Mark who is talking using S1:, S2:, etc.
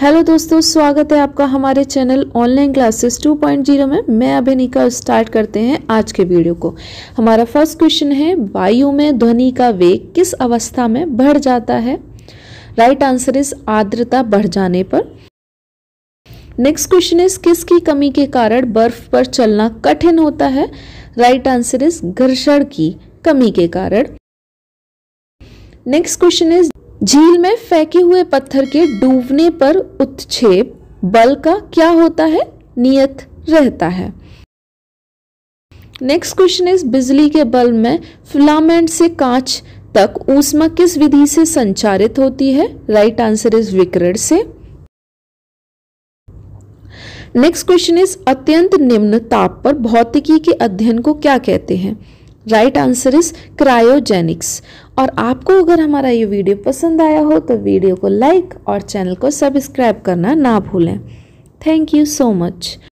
S1: hello दोस्तों स्वागत है आपका हमारे चैनल ऑनलाइन क्लासेस 2.0 में मैं अभिनिका स्टार्ट करते हैं आज के वीडियो को हमारा फर्स्ट क्वेश्चन है वायु में ध्वनि का वेग किस अवस्था में बढ़ जाता है राइट आंसर इज आर्द्रता बढ़ जाने पर नेक्स्ट क्वेश्चन इज किसकी कमी के कारण बर्फ पर चलना कठिन होता है राइट आंसर इज घर्षण की कमी के कारण नेक्स्ट क्वेश्चन इज झील में फेंके हुए पत्थर के डूबने पर उत्क्षेप बल का क्या होता है नियत रहता है नेक्स्ट क्वेश्चन इज बिजली के बल्ब में फिलामेंट से कांच तक ऊष्मा किस विधि से संचारित होती है राइट आंसर इज विकरण से नेक्स्ट क्वेश्चन इज अत्यंत निम्न ताप पर भौतिकी के अध्ययन को क्या कहते हैं राइट आंसर इज क्रायोजेनिक्स और आपको अगर हमारा ये वीडियो पसंद आया हो तो वीडियो को लाइक और चैनल को सब्सक्राइब करना ना भूलें थैंक यू सो मच